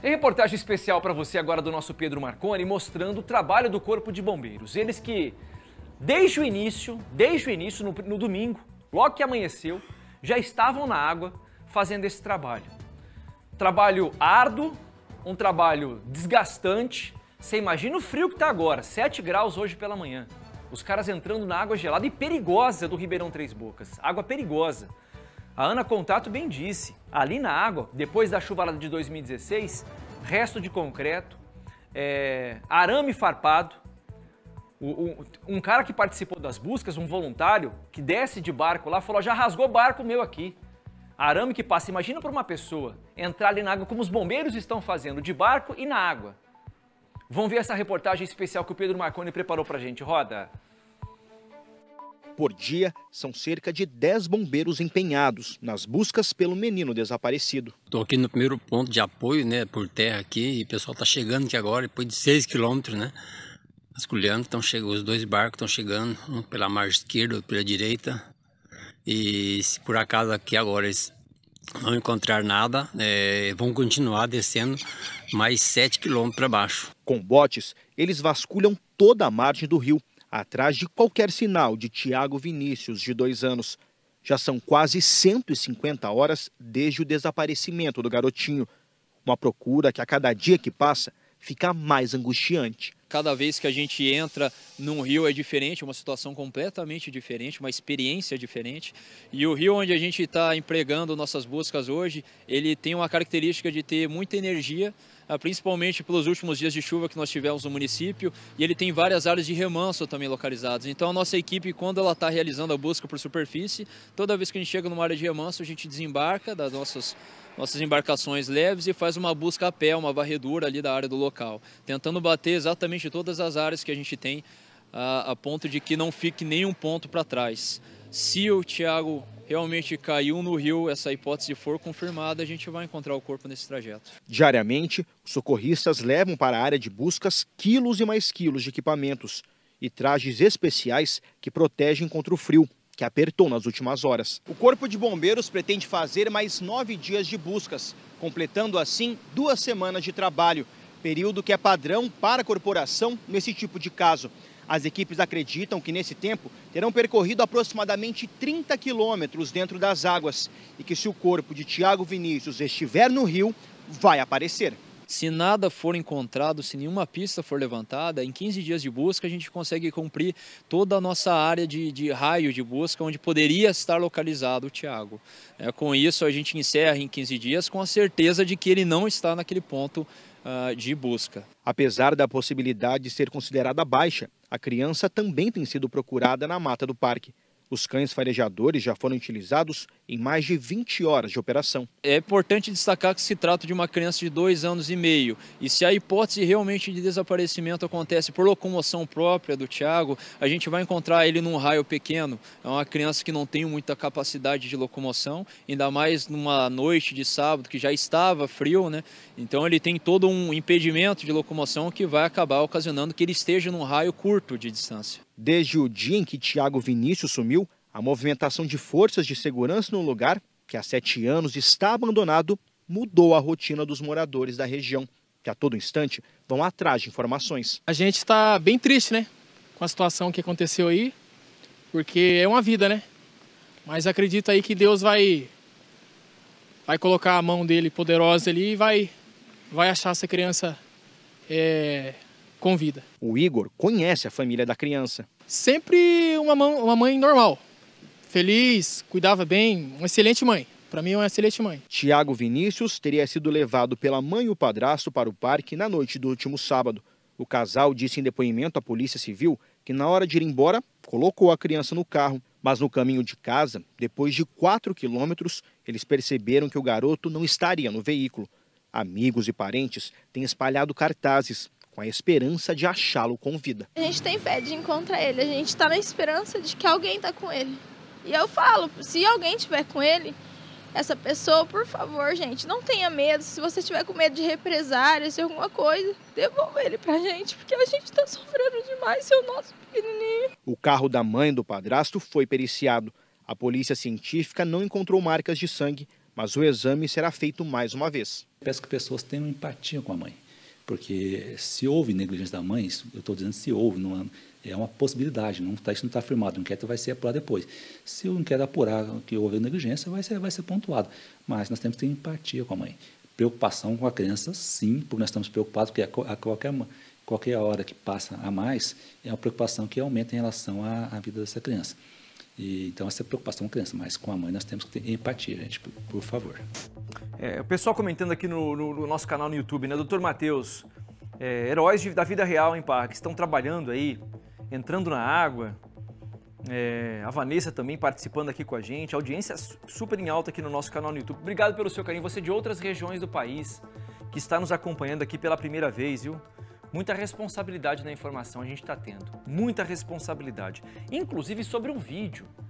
Tem reportagem especial para você agora do nosso Pedro Marconi mostrando o trabalho do Corpo de Bombeiros. Eles que, desde o início, desde o início, no, no domingo, logo que amanheceu, já estavam na água fazendo esse trabalho. Trabalho árduo, um trabalho desgastante. Você imagina o frio que está agora, 7 graus hoje pela manhã. Os caras entrando na água gelada e perigosa do Ribeirão Três Bocas. Água perigosa. A Ana Contato bem disse, ali na água, depois da chuvarada de 2016, resto de concreto, é, arame farpado, o, o, um cara que participou das buscas, um voluntário, que desce de barco lá, falou, já rasgou barco meu aqui. Arame que passa, imagina para uma pessoa entrar ali na água como os bombeiros estão fazendo, de barco e na água. Vão ver essa reportagem especial que o Pedro Marconi preparou para gente. Roda! Por dia, são cerca de 10 bombeiros empenhados nas buscas pelo menino desaparecido. Estou aqui no primeiro ponto de apoio, né, por terra aqui, e o pessoal está chegando aqui agora, depois de 6 quilômetros, né, vasculhando, Então chegou os dois barcos estão chegando, um pela margem esquerda, outro pela direita, e se por acaso aqui agora eles não encontrar nada, é, vão continuar descendo mais 7 quilômetros para baixo. Com botes, eles vasculham toda a margem do rio atrás de qualquer sinal de Tiago Vinícius, de dois anos. Já são quase 150 horas desde o desaparecimento do garotinho. Uma procura que a cada dia que passa fica mais angustiante. Cada vez que a gente entra num rio é diferente, é uma situação completamente diferente, uma experiência diferente. E o rio onde a gente está empregando nossas buscas hoje, ele tem uma característica de ter muita energia, ah, principalmente pelos últimos dias de chuva que nós tivemos no município, e ele tem várias áreas de remanso também localizadas. Então a nossa equipe, quando ela está realizando a busca por superfície, toda vez que a gente chega numa área de remanso, a gente desembarca das nossas nossas embarcações leves e faz uma busca a pé, uma varredura ali da área do local, tentando bater exatamente todas as áreas que a gente tem a, a ponto de que não fique nenhum ponto para trás. Se o Thiago realmente caiu no rio, essa hipótese for confirmada, a gente vai encontrar o corpo nesse trajeto. Diariamente, os socorristas levam para a área de buscas quilos e mais quilos de equipamentos e trajes especiais que protegem contra o frio que apertou nas últimas horas. O Corpo de Bombeiros pretende fazer mais nove dias de buscas, completando assim duas semanas de trabalho, período que é padrão para a corporação nesse tipo de caso. As equipes acreditam que nesse tempo terão percorrido aproximadamente 30 quilômetros dentro das águas e que se o corpo de Tiago Vinícius estiver no rio, vai aparecer. Se nada for encontrado, se nenhuma pista for levantada, em 15 dias de busca a gente consegue cumprir toda a nossa área de, de raio de busca onde poderia estar localizado o Tiago. É, com isso a gente encerra em 15 dias com a certeza de que ele não está naquele ponto uh, de busca. Apesar da possibilidade de ser considerada baixa, a criança também tem sido procurada na mata do parque. Os cães farejadores já foram utilizados em mais de 20 horas de operação. É importante destacar que se trata de uma criança de 2 anos e meio. E se a hipótese realmente de desaparecimento acontece por locomoção própria do Tiago, a gente vai encontrar ele num raio pequeno. É uma criança que não tem muita capacidade de locomoção, ainda mais numa noite de sábado que já estava frio, né? Então ele tem todo um impedimento de locomoção que vai acabar ocasionando que ele esteja num raio curto de distância. Desde o dia em que Tiago Vinícius sumiu, a movimentação de forças de segurança no lugar, que há sete anos está abandonado, mudou a rotina dos moradores da região, que a todo instante vão atrás de informações. A gente está bem triste, né? Com a situação que aconteceu aí, porque é uma vida, né? Mas acredita aí que Deus vai vai colocar a mão dele poderosa ali e vai, vai achar essa criança é, com vida. O Igor conhece a família da criança. Sempre uma, uma mãe normal, feliz, cuidava bem, uma excelente mãe. Para mim, é uma excelente mãe. Tiago Vinícius teria sido levado pela mãe e o padrasto para o parque na noite do último sábado. O casal disse em depoimento à Polícia Civil que, na hora de ir embora, colocou a criança no carro. Mas no caminho de casa, depois de 4 quilômetros, eles perceberam que o garoto não estaria no veículo. Amigos e parentes têm espalhado cartazes com a esperança de achá-lo com vida. A gente tem fé de encontrar ele, a gente está na esperança de que alguém está com ele. E eu falo, se alguém tiver com ele, essa pessoa, por favor, gente, não tenha medo. Se você tiver com medo de represárias, de alguma coisa, devolva ele pra gente, porque a gente tá sofrendo demais, seu nosso pequenininho. O carro da mãe do padrasto foi periciado. A polícia científica não encontrou marcas de sangue, mas o exame será feito mais uma vez. Peço que pessoas tenham empatia com a mãe. Porque se houve negligência da mãe, isso, eu estou dizendo se houve, não é, é uma possibilidade, não tá, isso não está afirmado, o inquérito vai ser apurado depois. Se o inquérito apurar que houve negligência, vai ser, vai ser pontuado. Mas nós temos que ter empatia com a mãe. Preocupação com a criança, sim, porque nós estamos preocupados, porque a, a qualquer qualquer hora que passa a mais é uma preocupação que aumenta em relação à, à, vida dessa criança. E, então, essa é preocupação com criança, mas com a mãe nós temos que ter empatia, gente, por, por favor. É, o pessoal comentando aqui no, no, no, nosso canal no YouTube, né? Doutor Matheus, é, heróis de, da vida real em parque, estão trabalhando aí, entrando na água. É, a Vanessa também participando aqui com a gente, a audiência super em alta aqui no nosso canal no YouTube. Obrigado pelo seu carinho, você é de outras regiões do país que está nos acompanhando aqui pela primeira vez, viu? Muita responsabilidade na informação a gente está tendo, muita responsabilidade, inclusive sobre um vídeo.